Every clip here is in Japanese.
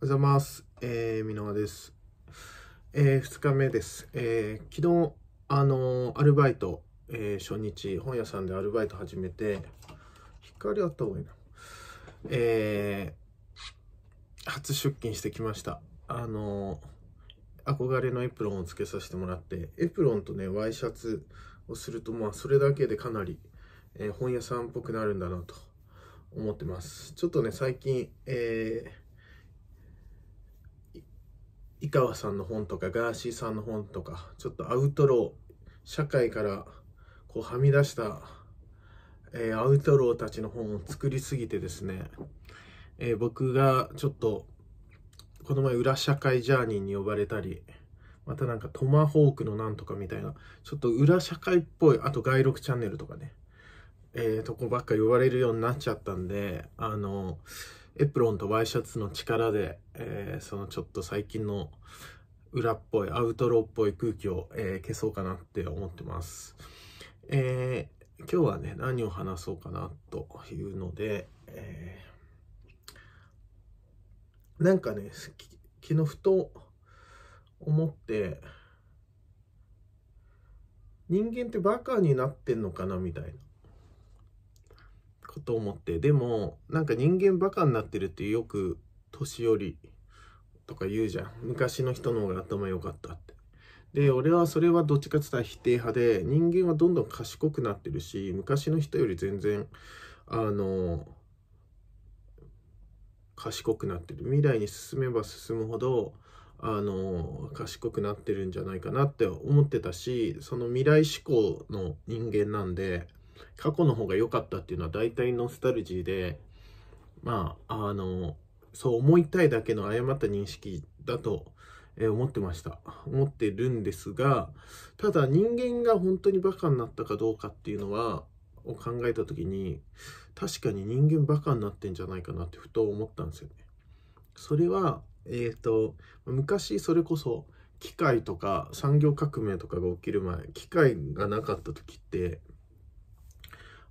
おはようございます。えー、みのです。えー、2日目です。えー、昨日、あのー、アルバイト、えー、初日、本屋さんでアルバイト始めて、光あった方がいいな。えー、初出勤してきました。あのー、憧れのエプロンをつけさせてもらって、エプロンとね、ワイシャツをすると、まあ、それだけでかなり、えー、本屋さんっぽくなるんだなと思ってます。ちょっとね、最近、えー、井川さんの本とかガーシーさんの本とかちょっとアウトロー社会からこうはみ出した、えー、アウトローたちの本を作りすぎてですね、えー、僕がちょっとこの前裏社会ジャーニーに呼ばれたりまたなんかトマホークのなんとかみたいなちょっと裏社会っぽいあと外録チャンネルとかねえー、とこばっか呼ばれるようになっちゃったんであのーエプロンとワイシャツの力で、えー、そのちょっと最近の裏っぽい、アウトローっぽい空気を、えー、消そうかなって思ってます。えー、今日はね、何を話そうかなというので、えー、なんかね、昨日ふと思って、人間ってバカになってんのかなみたいな。と思ってでもなんか人間バカになってるってよく年寄りとか言うじゃん昔の人の方が頭良かったってで俺はそれはどっちかって言ったら否定派で人間はどんどん賢くなってるし昔の人より全然あの賢くなってる未来に進めば進むほどあの賢くなってるんじゃないかなって思ってたしその未来志向の人間なんで過去の方が良かったっていうのは大体ノスタルジーで、まあ、あの、そう思いたいだけの誤った認識だと、え思ってました。思ってるんですが、ただ人間が本当にバカになったかどうかっていうのは、を考えた時に、確かに人間バカになってんじゃないかなってふと思ったんですよね。それは、えっ、ー、と、昔それこそ、機械とか産業革命とかが起きる前機械がなかった時って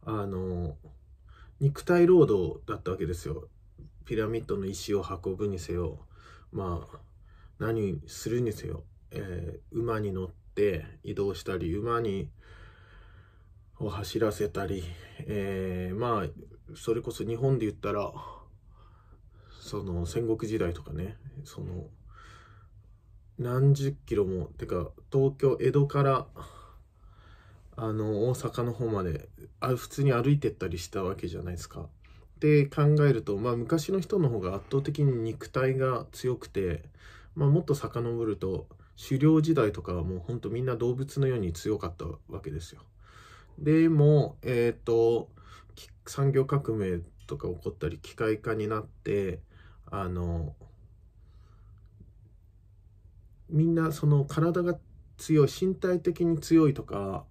あの肉体労働だったわけですよピラミッドの石を運ぶにせよまあ何するにせよ、えー、馬に乗って移動したり馬にを走らせたり、えー、まあそれこそ日本で言ったらその戦国時代とかねその何十キロもてか東京江戸からあの大阪の方まであ普通に歩いてったりしたわけじゃないですか。で考えると、まあ、昔の人の方が圧倒的に肉体が強くて、まあ、もっと遡ると狩猟時代とかはもうほんとみんな動物のように強かったわけですよ。でもえっ、ー、と産業革命とか起こったり機械化になってあのみんなその体が強い身体的に強いとか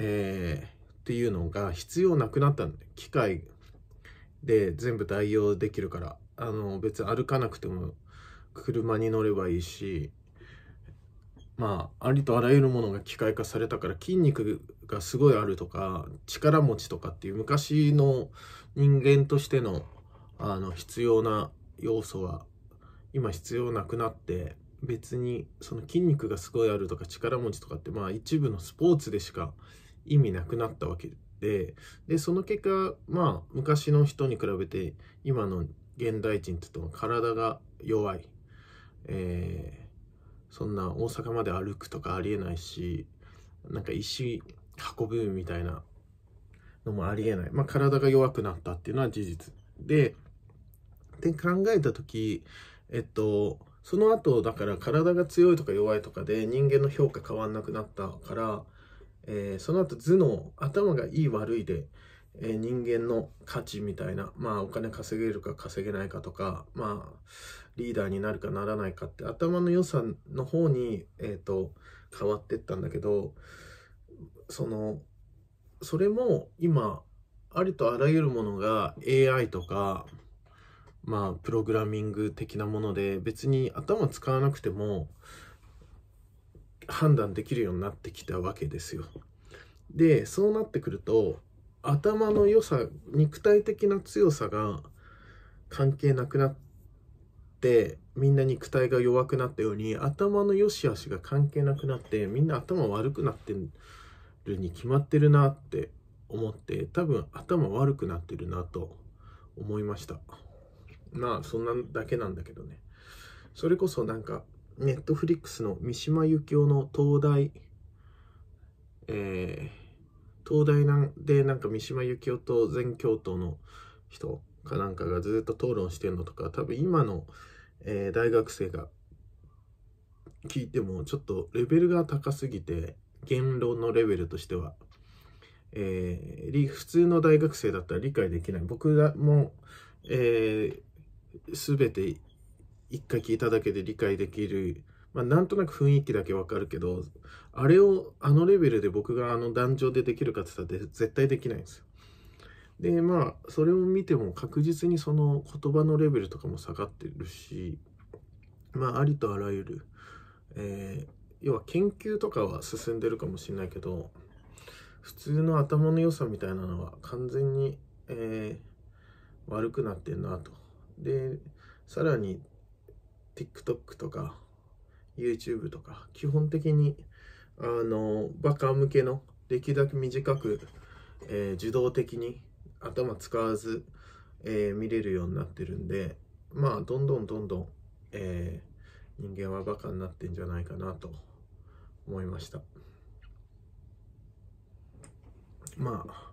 えー、っていうのが必要なくなったんで機械で全部代用できるからあの別に歩かなくても車に乗ればいいしまあありとあらゆるものが機械化されたから筋肉がすごいあるとか力持ちとかっていう昔の人間としてのあの必要な要素は今必要なくなって別にその筋肉がすごいあるとか力持ちとかってまあ一部のスポーツでしか意味なくなったわけででその結果まあ昔の人に比べて今の現代人ってと体が弱い、えー、そんな大阪まで歩くとかありえないしなんか石運ぶみたいなのもありえない、まあ、体が弱くなったっていうのは事実でって考えた時えっとその後だから体が強いとか弱いとかで人間の評価変わんなくなったからえー、その後頭脳、頭がいい悪いで、えー、人間の価値みたいな、まあお金稼げるか稼げないかとか、まあリーダーになるかならないかって頭の良さの方に、えっ、ー、と、変わってったんだけど、その、それも今、ありとあらゆるものが AI とか、まあプログラミング的なもので別に頭使わなくても、判断できるようになってきたわけですよ。でそうなってくると頭の良さ肉体的な強さが関係なくなってみんな肉体が弱くなったように頭の良し悪しが関係なくなってみんな頭悪くなってるに決まってるなって思って多分頭悪くなってるなと思いましたまあそんなだけなんだけどねそれこそなんかネットフリックスの三島由紀夫の東大、えー、東大なんでなんか三島由紀夫と全教頭の人かなんかがずっと討論してるのとか多分今の、えー、大学生が聞いてもちょっとレベルが高すぎて言論のレベルとしては、えー、普通の大学生だったら理解できない僕がもう、えー、全て一回聞いただけで理解できる、まあ、なんとなく雰囲気だけわかるけど、あれをあのレベルで僕があの壇上でできるかって言ったら絶対できないんですよ。で、まあ、それを見ても確実にその言葉のレベルとかも下がってるし、まあ、ありとあらゆる、えー、要は研究とかは進んでるかもしれないけど、普通の頭の良さみたいなのは完全に、えー、悪くなってんなと。で、さらに TikTok とか YouTube とか基本的にあのバカ向けのできるだけ短く、えー、自動的に頭使わず、えー、見れるようになってるんでまあどんどんどんどん、えー、人間はバカになってんじゃないかなと思いましたまあ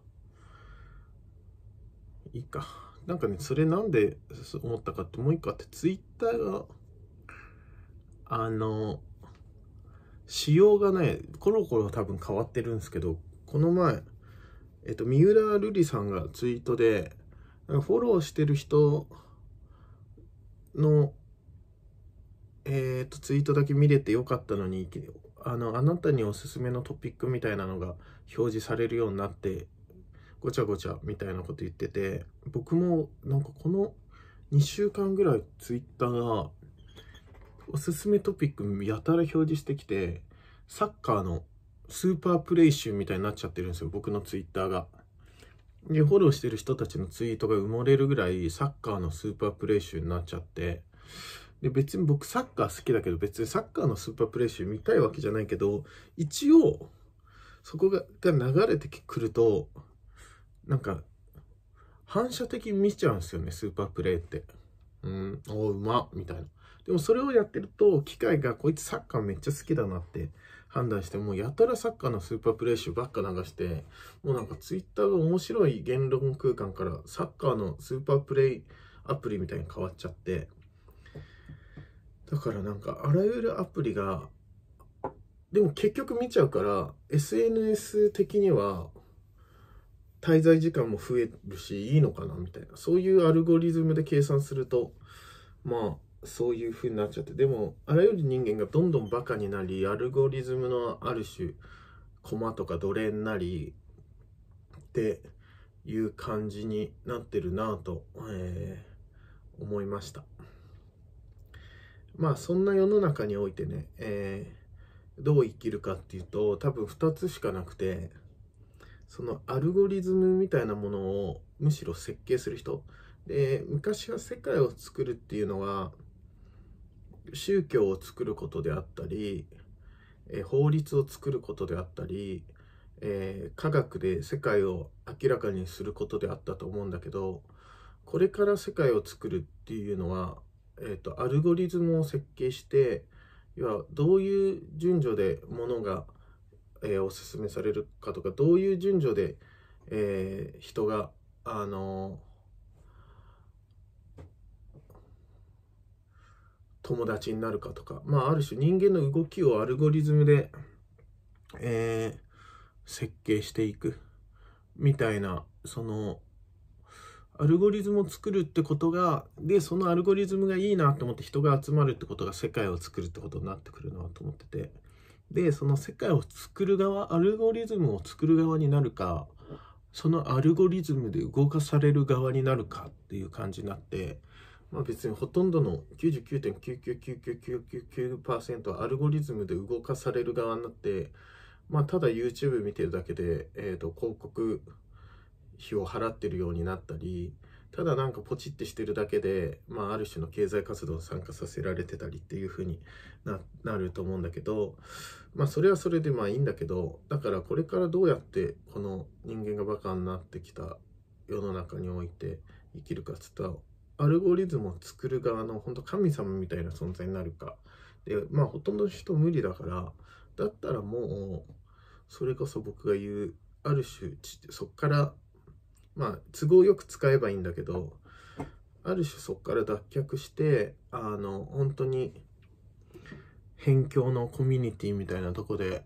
いいかなんかねそれなんで思ったかってもう一個あって Twitter があの、仕様がね、コロコロ多分変わってるんですけど、この前、えっと、三浦瑠麗さんがツイートで、フォローしてる人の、えっと、ツイートだけ見れてよかったのに、あの、あなたにおすすめのトピックみたいなのが表示されるようになって、ごちゃごちゃみたいなこと言ってて、僕もなんかこの2週間ぐらいツイッターがおすすめトピックやたら表示してきて、サッカーのスーパープレイ集みたいになっちゃってるんですよ、僕のツイッターが。で、フォローしてる人たちのツイートが埋もれるぐらい、サッカーのスーパープレイ集になっちゃって、で、別に僕サッカー好きだけど、別にサッカーのスーパープレイ集見たいわけじゃないけど、一応、そこがが流れてくると、なんか、反射的に見ちゃうんですよね、スーパープレイって。うん、おうまみたいな。でもそれをやってると、機械がこいつサッカーめっちゃ好きだなって判断して、もうやたらサッカーのスーパープレイ集ばっか流して、もうなんかツイッターが面白い言論空間からサッカーのスーパープレイアプリみたいに変わっちゃって、だからなんかあらゆるアプリが、でも結局見ちゃうから、SNS 的には滞在時間も増えるしいいのかなみたいなそういうアルゴリズムで計算するとまあそういう風になっちゃってでもあらゆる人間がどんどんバカになりアルゴリズムのある種コマとか奴隷になりっていう感じになってるなぁと、えー、思いましたまあそんな世の中においてね、えー、どう生きるかっていうと多分2つしかなくてそのアルゴリズムみたいなものをむしろ設計する人で昔は世界を作るっていうのは宗教を作ることであったり、え法律を作ることであったり、え科学で世界を明らかにすることであったと思うんだけどこれから世界を作るっていうのは、えーと、アルゴリズムを設計して要はどういう順序でものが、えー、おすすめされるかとかどういう順序で、えー、人が、あの友達になるかとか、まあ、ある種人間の動きをアルゴリズムで、えー、設計していくみたいな、その、アルゴリズムを作るってことが、で、そのアルゴリズムがいいなと思って人が集まるってことが世界を作るってことになってくるなと思ってて、で、その世界を作る側、アルゴリズムを作る側になるか、そのアルゴリズムで動かされる側になるかっていう感じになって、まあ、別にほとんどの9 9 9 9 9 9 9 9はアルゴリズムで動かされる側になって、まあ、ただ YouTube 見てるだけで、えー、と広告費を払ってるようになったりただなんかポチってしてるだけで、まあ、ある種の経済活動に参加させられてたりっていう風にななると思うんだけど、まあ、それはそれでまあいいんだけどだからこれからどうやってこの人間がバカになってきた世の中において生きるかっつったらアルゴリズムを作る側の本当神様みたいな存在になるかでまあほとんどの人無理だからだったらもうそれこそ僕が言うある種そっからまあ都合よく使えばいいんだけどある種そこから脱却してあの本当に辺境のコミュニティみたいなとこで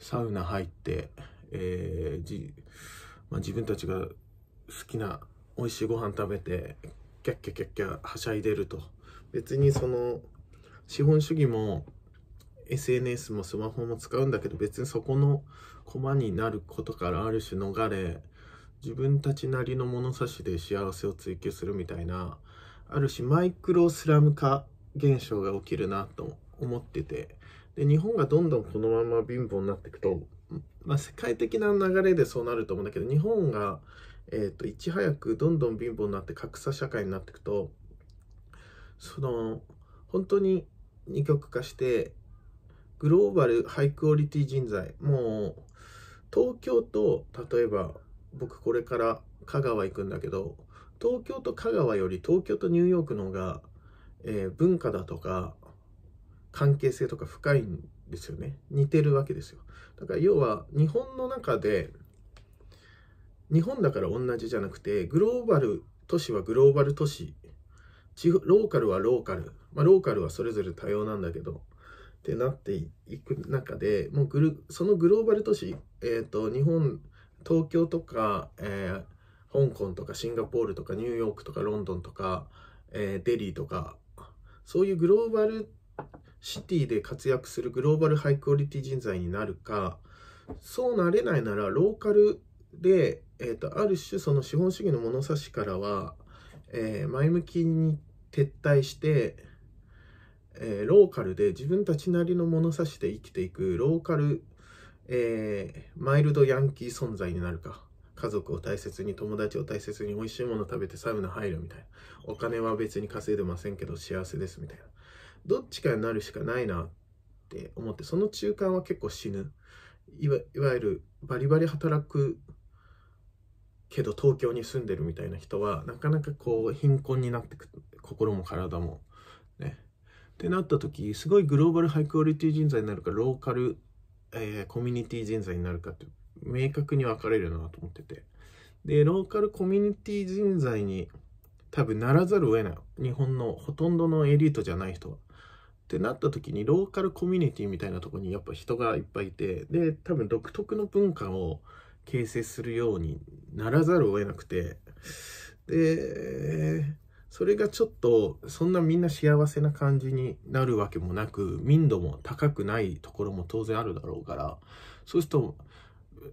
サウナ入って、えーじまあ、自分たちが好きな美味しいご飯食べてキャッキャッキャッキャはしゃいでると別にその資本主義も SNS もスマホも使うんだけど別にそこの駒になることからある種逃れ自分たちなりの物差しで幸せを追求するみたいなある種マイクロスラム化現象が起きるなと思っててで日本がどんどんこのまま貧乏になっていくと、まあ、世界的な流れでそうなると思うんだけど日本がえー、と、いち早くどんどん貧乏になって格差社会になっていくと、その、本当に二極化して、グローバルハイクオリティ人材、もう、東京と、例えば、僕これから香川行くんだけど、東京と香川より東京とニューヨークの方が、えー、文化だとか、関係性とか深いんですよね。似てるわけですよ。だから要は、日本の中で、日本だから同じじゃなくてグローバル都市はグローバル都市ローカルはローカル、まあ、ローカルはそれぞれ多様なんだけどってなっていく中でもうグルそのグローバル都市、えーと、日本東京とか、えー、香港とかシンガポールとかニューヨークとかロンドンとか、えー、デリーとかそういうグローバルシティで活躍するグローバルハイクオリティ人材になるかそうなれないならローカルで、えーと、ある種その資本主義の物差しからは、えー、前向きに撤退して、えー、ローカルで自分たちなりの物差しで生きていくローカル、えー、マイルドヤンキー存在になるか家族を大切に友達を大切に美味しいもの食べてサウナ入るみたいなお金は別に稼いでませんけど幸せですみたいなどっちかになるしかないなって思ってその中間は結構死ぬいわゆるバリバリ働くけど東京に住んでるみたいな人はなかなかこう貧困になってく心も体もねってなった時すごいグローバルハイクオリティ人材になるかローカル、えー、コミュニティ人材になるかって明確に分かれるなと思っててでローカルコミュニティ人材に多分ならざるを得ない日本のほとんどのエリートじゃない人は。ってなった時にローカルコミュニティみたいなとこにやっぱ人がいっぱいいてで多分独特の文化を形成するようにならざるを得なくて、で、それがちょっと、そんなみんな幸せな感じになるわけもなく、民度も高くないところも当然あるだろうから、そうすると、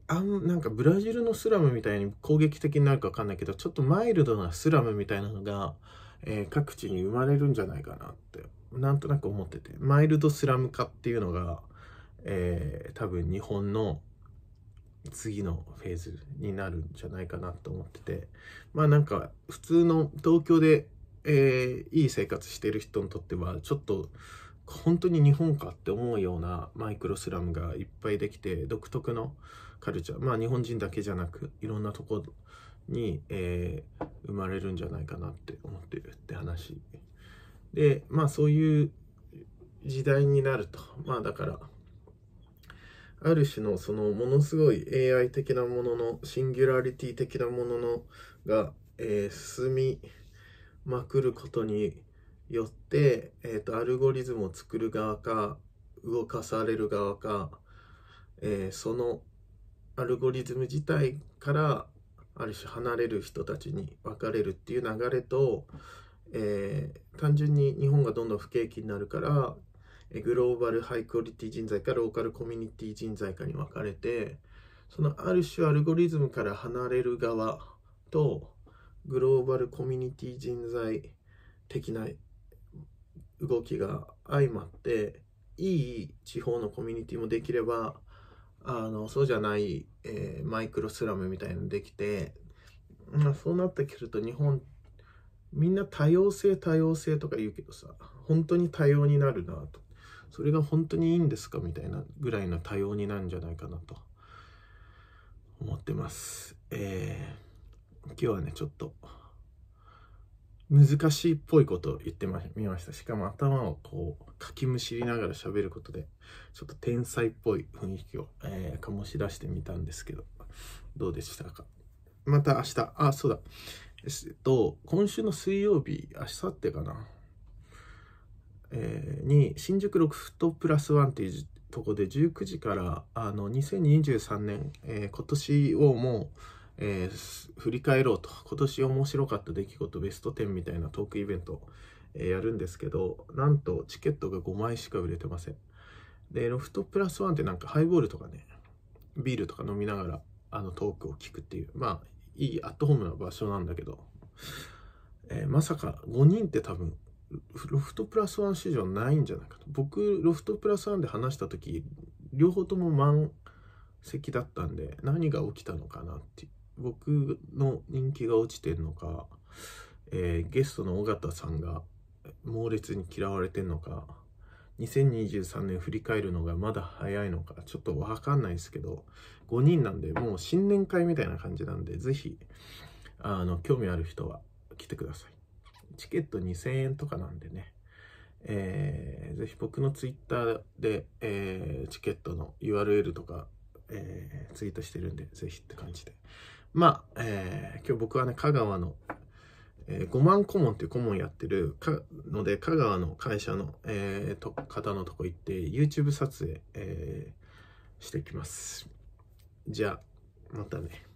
あなんかブラジルのスラムみたいに攻撃的になるかわかんないけど、ちょっとマイルドなスラムみたいなのが、えー、各地に生まれるんじゃないかなって、なんとなく思ってて、マイルドスラム化っていうのが、えー、多分日本の次のフェーズになるんじゃないかなと思っててまあなんか普通の東京で、えー、いい生活してる人にとってはちょっと本当に日本かって思うようなマイクロスラムがいっぱいできて独特のカルチャーまあ日本人だけじゃなくいろんなとこに、えー、生まれるんじゃないかなって思ってるって話でまあそういう時代になるとまあだからある種のそのものすごい AI 的なもののシンギュラリティ的なもののが、えー、進みまくることによって、えーと、アルゴリズムを作る側か動かされる側か、えー、そのアルゴリズム自体からある種離れる人たちに分かれるっていう流れと、えー、単純に日本がどんどん不景気になるからグローバルハイクオリティ人材かローカルコミュニティ人材かに分かれてそのある種アルゴリズムから離れる側とグローバルコミュニティ人材的な動きが相まっていい地方のコミュニティもできればあのそうじゃない、えー、マイクロスラムみたいなのできて、まあ、そうなってくると日本みんな多様性多様性とか言うけどさ本当に多様になるなとそれが本当にいいんですかみたいなぐらいの多様になるんじゃないかなと思ってます。えー、今日はね、ちょっと難しいっぽいことを言ってみました。しかも頭をこう、かきむしりながら喋ることで、ちょっと天才っぽい雰囲気を、えー、醸し出してみたんですけど、どうでしたかまた明日、あ、そうだ。えっと、今週の水曜日、明後日かなえー、に新宿ロフトプラスワンっていうとこで19時からあの2023年、えー、今年をもう、えー、振り返ろうと今年面白かった出来事ベスト10みたいなトークイベント、えー、やるんですけどなんとチケットが5枚しか売れてませんでロフトプラスワンってなんかハイボールとかねビールとか飲みながらあのトークを聞くっていうまあいいアットホームな場所なんだけど、えー、まさか5人って多分ロフトプラスワン市場ないんじゃないかと。僕、ロフトプラスワンで話した時、両方とも満席だったんで、何が起きたのかなって。僕の人気が落ちてんのか、えー、ゲストの尾形さんが猛烈に嫌われてんのか、2023年振り返るのがまだ早いのか、ちょっとわかんないですけど、5人なんで、もう新年会みたいな感じなんで、ぜひ、あの、興味ある人は来てください。チケット2000円とかなんでね、えー、ぜひ僕のツイッターで、えー、チケットの URL とか、えー、ツイートしてるんで、ぜひって感じで。まあ、えー、今日僕はね、香川の、えー、5万顧問っていう顧問やってるので、香川の会社の、えー、と方のとこ行って、YouTube 撮影、えー、してきます。じゃあ、またね。